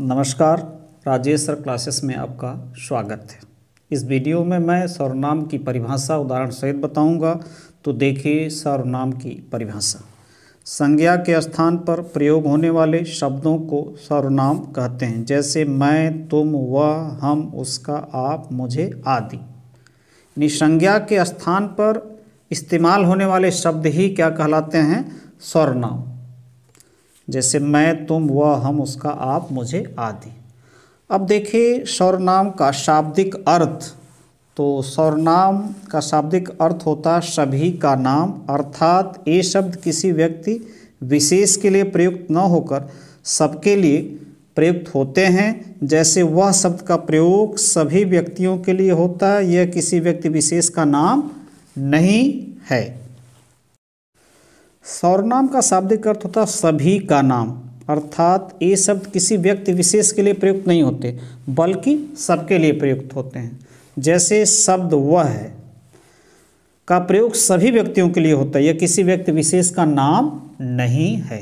नमस्कार Rajesh sir classes में आपका स्वागत है इस वीडियो में मैं सर्वनाम की परिभाषा उदाहरण सहित बताऊंगा तो देखिए सर्वनाम की परिभाषा संज्ञा के स्थान पर प्रयोग होने वाले शब्दों को सर्वनाम कहते हैं जैसे मैं तुम वह हम उसका आप मुझे आदि यानी संज्ञा के स्थान पर इस्तेमाल होने वाले शब्द ही क्या कहलाते हैं स्वर्णाम जैसे मैं तुम वह हम उसका आप मुझे आदि अब देखिए सौरनाम का शाब्दिक अर्थ तो स्वरनाम का शाब्दिक अर्थ होता सभी का नाम अर्थात ये शब्द किसी व्यक्ति विशेष के लिए प्रयुक्त न होकर सबके लिए प्रयुक्त होते हैं जैसे वह शब्द का प्रयोग सभी व्यक्तियों के लिए होता है यह किसी व्यक्ति विशेष का नाम नहीं है सर्वनाम का शाब्दिक अर्थ होता है सभी का नाम अर्थात ये शब्द किसी व्यक्ति विशेष के लिए प्रयुक्त नहीं होते बल्कि सबके लिए प्रयुक्त होते हैं जैसे शब्द वह है का प्रयोग सभी व्यक्तियों के लिए होता है यह किसी व्यक्ति विशेष का नाम नहीं है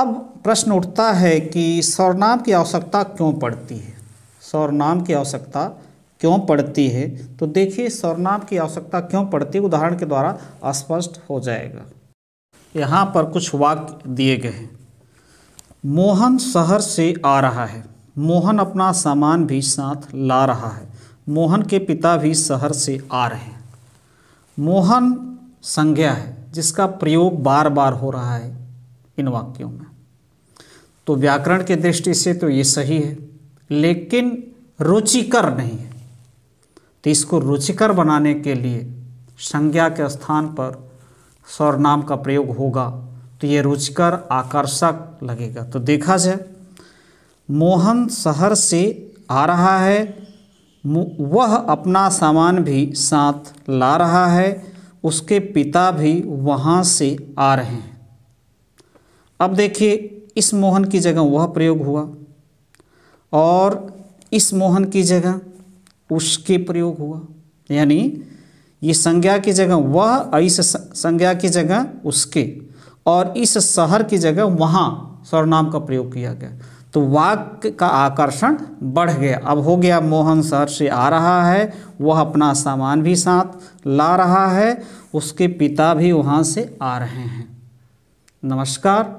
अब प्रश्न उठता है कि सर्वनाम की आवश्यकता क्यों पड़ती है सर्वनाम की आवश्यकता क्यों पड़ती है तो देखिए सर्वनाम की आवश्यकता क्यों पड़ती है उदाहरण के द्वारा स्पष्ट हो जाएगा यहाँ पर कुछ वाक्य दिए गए हैं मोहन शहर से आ रहा है मोहन अपना सामान भी साथ ला रहा है मोहन के पिता भी शहर से आ रहे हैं मोहन संज्ञा है जिसका प्रयोग बार बार हो रहा है इन वाक्यों में तो व्याकरण के दृष्टि से तो ये सही है लेकिन रुचिकर नहीं है तो इसको रुचिकर बनाने के लिए संज्ञा के स्थान पर स्वरनाम का प्रयोग होगा तो ये रुचकर आकर्षक लगेगा तो देखा जाए मोहन शहर से आ रहा है वह अपना सामान भी साथ ला रहा है उसके पिता भी वहाँ से आ रहे हैं अब देखिए इस मोहन की जगह वह प्रयोग हुआ और इस मोहन की जगह उसके प्रयोग हुआ यानी ये संज्ञा की जगह वह इस संज्ञा की जगह उसके और इस शहर की जगह वहाँ सर्वनाम का प्रयोग किया गया तो वाक्य का आकर्षण बढ़ गया अब हो गया मोहन शहर से आ रहा है वह अपना सामान भी साथ ला रहा है उसके पिता भी वहाँ से आ रहे हैं नमस्कार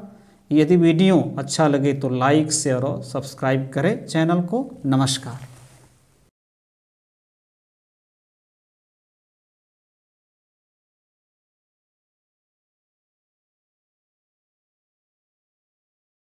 यदि वीडियो अच्छा लगे तो लाइक शेयर और सब्सक्राइब करें चैनल को नमस्कार